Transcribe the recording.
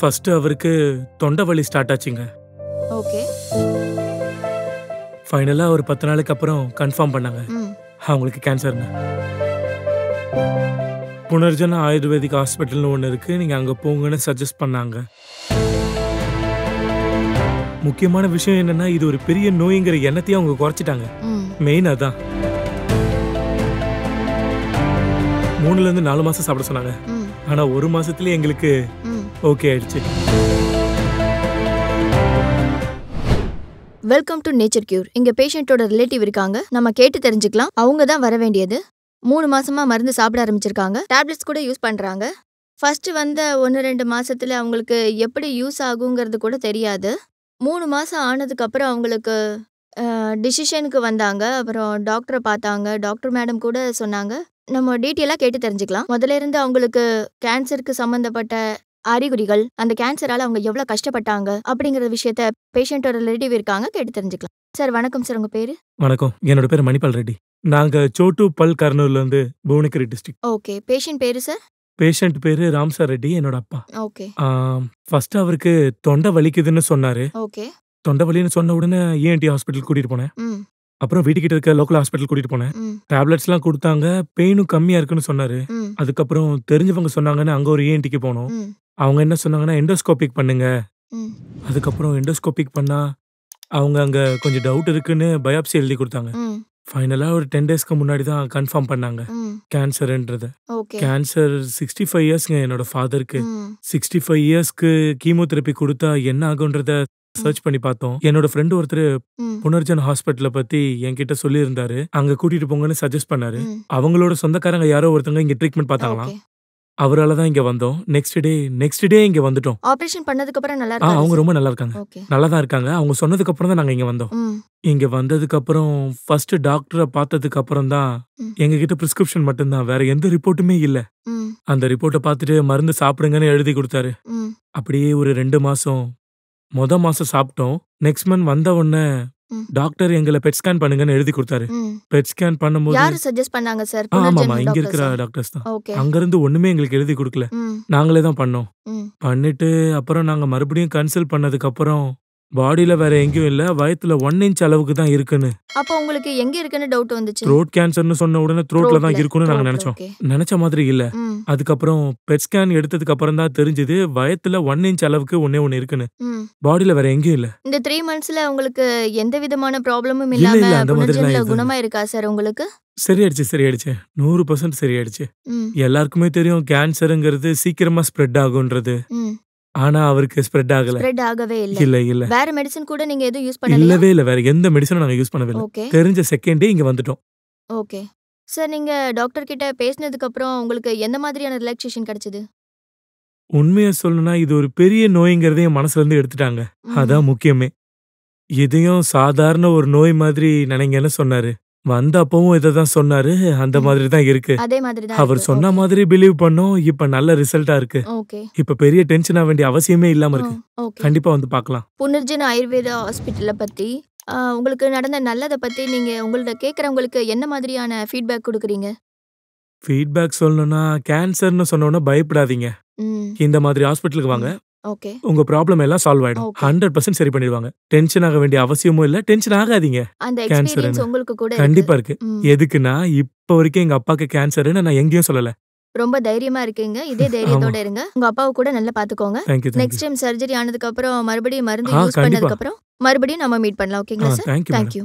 first அவருக்கு தொண்டை வலி ஸ்டார்ட் ஆச்சுங்க ஓகே ஃபைனலாக ஒரு பத்து நாளுக்கு அப்புறம் கன்ஃபார்ம் பண்ணாங்க அவங்களுக்கு கேன்சர்ங்க புனர்ஜன ஆயுர்வேதிக் ஹாஸ்பிட்டல்னு ஒன்று இருக்கு நீங்கள் அங்கே போங்கன்னு சஜஸ்ட் பண்ணாங்க முக்கியமான விஷயம் என்னன்னா இது ஒரு பெரிய நோய்ங்கிற எண்ணத்தையும் அவங்க குறைச்சிட்டாங்க மெயின் அதான் மூணுலேருந்து நாலு மாதம் சாப்பிட சொன்னாங்க ஆனால் ஒரு மாசத்துலயே எங்களுக்கு ஓகே ஆயிடுச்சு வெல்கம் டு நேச்சர் கியூர் இங்கே பேஷண்ட்டோட ரிலேட்டிவ் இருக்காங்க நம்ம கேட்டு தெரிஞ்சுக்கலாம் அவங்க தான் வர வேண்டியது மூணு மாசமா மருந்து சாப்பிட ஆரம்பிச்சிருக்காங்க டேப்லெட்ஸ் கூட யூஸ் பண்ணுறாங்க ஃபர்ஸ்ட் வந்த ஒன்று ரெண்டு மாசத்துல அவங்களுக்கு எப்படி யூஸ் ஆகுங்கிறது கூட தெரியாது மூணு மாதம் ஆனதுக்கப்புறம் அவங்களுக்கு டிசிஷனுக்கு வந்தாங்க அப்புறம் டாக்டரை பார்த்தாங்க டாக்டர் மேடம் கூட சொன்னாங்க நம்ம டீட்டெயிலாக கேட்டு தெரிஞ்சுக்கலாம் முதல்ல இருந்து அவங்களுக்கு கேன்சருக்கு சம்மந்தப்பட்ட அறிகுறிகள் அந்த கேன்சரால அவங்க எவ்வளவு கஷ்டப்பட்டாங்க அப்படிங்கிற விஷயத்த பேஷண்ட்டோட ரிலேட்டிவ் இருக்காங்க கேட்டு தெரிஞ்சுக்கலாம் சார் வணக்கம் சார் உங்க பேரு வணக்கம் என்னோட பேரு மணிபால் ரெட்டி நாங்க சோட்டு பல் கர்னூர்ல இருந்து புவனகிரி டிஸ்ட்ரிக்ட் ஓகே பேஷண்ட் பேரு சார் பேஷண்ட் பேரு ராம்சார் ரெட்டி என்னோட அப்பா ஓகே ஃபர்ஸ்ட் அவருக்கு தொண்டை வலிக்குதுன்னு சொன்னாரு ஓகே தொண்டை வலின்னு சொன்ன உடனே ஏஎன்டி e ஹாஸ்பிட்டல் கூட்டிட்டு போனேன் அப்புறம் வீட்டுக்கிட்ட இருக்க லோக்கல் ஹாஸ்பிட்டல் கூட்டிட்டு போனேன் டேப்லெட்ஸ் எல்லாம் கொடுத்தாங்க பெயினும் கம்மியா இருக்குன்னு சொன்னாரு அதுக்கப்புறம் தெரிஞ்சவங்க சொன்னாங்கன்னு அங்க ஒரு ஏஎன்டிக்கு e போனோம் அவங்க என்ன சொன்னாங்கன்னா எண்டோஸ்கோபிக் பண்ணுங்க அதுக்கப்புறம் எண்டோஸ்கோபிக் பண்ணா அவங்க அங்க கொஞ்சம் டவுட் இருக்குன்னு பயாப்சி எழுதி கொடுத்தாங்க ஃபைனலா ஒரு டென் டேஸ்க்கு முன்னாடி தான் கன்ஃபார்ம் பண்ணாங்க கேன்சர்ன்றத கேன்சர்ன்றது கேன்சர் சிக்ஸ்டி ஃபைவ் இயர்ஸ்ங்க என்னோட ஃபாதருக்கு சிக்ஸ்டி ஃபைவ் இயர்ஸ்க்கு தெரப்பி கொடுத்தா என்ன ஆகுன்றத சர்ச் பண்ணி பார்த்தோம் என்னோட ஃப்ரெண்ட் ஒருத்தர் புனர்ஜன் ஹாஸ்பிட்டல பத்தி என்கிட்ட சொல்லியிருந்தாரு அங்க கூட்டிட்டு போங்கன்னு சஜஸ்ட் பண்ணாரு அவங்களோட சொந்தக்காரங்க யாரோ ஒருத்தங்க இங்க ட்ரீட்மெண்ட் பார்த்தாங்களாம் அவரால தான் இங்க வந்தோம் நெக்ஸ்ட் டே நெக்ஸ்ட் டே இங்க வந்துட்டோம் ஆபரேஷன் பண்ணதுக்கு அப்புறம் நல்லா இருக்காங்க அவங்க ரொம்ப நல்லா இருக்காங்க நல்லா தான் இருக்காங்க அவங்க சொன்னதுக்கு அப்புறம் தான் நாங்க இங்க வந்தோம் இங்க வந்ததுக்கு அப்புறம் ஃபர்ஸ்ட் டாக்டரை பார்த்ததுக்கு அப்புறம் தான் எங்க கிட்ட பிரிஸ்கிரிப்ஷன் மட்டும்தான் வேற எந்த ரிப்போர்ட்டுமே இல்ல அந்த ரிப்போர்ட்டை பார்த்துட்டு மருந்து சாப்பிடுங்கன்னு எழுதி கொடுத்தாரு அப்படியே ஒரு ரெண்டு மாசம் மொத மாசம் சாப்பிட்டோம் நெக்ஸ்ட் மந்த் வந்த உடனே டாக்டர் எங்களை பெட் ஸ்கேன் பண்ணுங்கன்னு எழுதி கொடுத்தாரு பெட் ஸ்கேன் பண்ணும்போது யாரு சஜஸ்ட் பண்ணாங்க சார் ஆமாமா இங்க இருக்கிற டாக்டர்ஸ் தான் அங்க இருந்து ஒண்ணுமே எங்களுக்கு எழுதி கொடுக்கல நாங்களே தான் பண்ணோம் பண்ணிட்டு அப்புறம் நாங்க மறுபடியும் கன்சல்ட் பண்ணதுக்கு அப்புறம் பாடியில வேற எங்கேயும் இல்ல வயத்துல ஒன் இன்ச் அளவுக்கு தான் இருக்குன்னு அப்ப உங்களுக்கு எங்க இருக்குன்னு டவுட் வந்துச்சு த்ரோட் கேன்சர்னு சொன்ன உடனே த்ரோட்ல தான் இருக்கும்னு நாங்க நினைச்சோம் நினைச்ச மாதிரி இல்ல அதுக்கப்புறம் பெட் ஸ்கேன் எடுத்ததுக்கு அப்புறம் தான் தெரிஞ்சது வயத்துல ஒன் இன்ச் அளவுக்கு ஒன்னே ஒன்னு இருக்குன்னு பாடியில வேற எங்கேயும் இல்ல இந்த த்ரீ மந்த்ஸ்ல உங்களுக்கு எந்த விதமான ப்ராப்ளமும் இல்லாம குணமா இருக்கா சார் உங்களுக்கு சரியாயிடுச்சு சரியாயிடுச்சு நூறு பர்சன்ட் சரியாயிடுச்சு எல்லாருக்குமே தெரியும் கேன்சருங்கிறது சீக்கிரமா ஸ்ப்ரெட் ஆகுன்றது ஆனா அவருக்கு ஸ்ப்ரெட் ஆகல ஸ்ப்ரெட் ஆகவே இல்ல இல்ல இல்ல வேற மெடிசன் கூட நீங்க எதுவும் யூஸ் பண்ணல இல்லவே இல்ல வேற எந்த மெடிசனும் நாங்க யூஸ் பண்ணவே இல்ல தெரிஞ்ச செகண்டே இங்க வந்துட்டோம் ஓகே சார் நீங்க டாக்டர் கிட்ட பேசினதுக்கு அப்புறம் உங்களுக்கு எந்த மாதிரியான ரிலாக்ஸேஷன் கிடைச்சது உண்மையை சொல்லணும்னா இது ஒரு பெரிய நோய்ங்கிறதே என் இருந்து எடுத்துட்டாங்க அதான் முக்கியமே இதையும் சாதாரண ஒரு நோய் மாதிரி நினைங்கன்னு சொன்னாரு வந்த அப்பவும் இதை தான் சொன்னாரு அந்த மாதிரி தான் இருக்கு அதே மாதிரி அவர் சொன்ன மாதிரி பிலீவ் பண்ணோம் இப்ப நல்ல ரிசல்ட்டா இருக்கு இப்ப பெரிய டென்ஷன் ஆக வேண்டிய அவசியமே இல்லாம இருக்கு கண்டிப்பா வந்து பார்க்கலாம் புனர்ஜன் ஆயுர்வேத ஹாஸ்பிட்டல பற்றி உங்களுக்கு நடந்த நல்லதை பற்றி நீங்கள் உங்கள்ட்ட கேட்குறவங்களுக்கு என்ன மாதிரியான ஃபீட்பேக் கொடுக்குறீங்க ஃபீட்பேக் சொல்லணும்னா கேன்சர்னு சொன்னோன்னா பயப்படாதீங்க இந்த மாதிரி ஹாஸ்பிட்டலுக்கு வாங்க ஓகே உங்க ப்ராப்ளம் எல்லாம் சால்வ் ஆயிடும் ஹண்ட்ரட் பர்சன்ட் சரி பண்ணிடுவாங்க டென்ஷன் ஆக வேண்டிய அவசியமும் இல்ல டென்ஷன் ஆகாதீங்க அந்த உங்களுக்கு கூட கண்டிப்பா இருக்கு எதுக்குன்னா இப்ப வரைக்கும் எங்க அப்பாக்கு கேன்சர்னு நான் எங்கேயும் சொல்லல ரொம்ப தைரியமா இருக்கீங்க இதே தைரியத்தோட இருங்க உங்க அப்பாவை கூட நல்லா பாத்துக்கோங்க நெக்ஸ்ட் டைம் சர்ஜரி ஆனதுக்கு அப்புறம் மறுபடியும் மருந்து யூஸ் பண்ணதுக்கு அப்புறம் மறுபடியும் நம்ம மீட் பண்ணலாம் ஓகேங்களா சார் தேங்க்யூ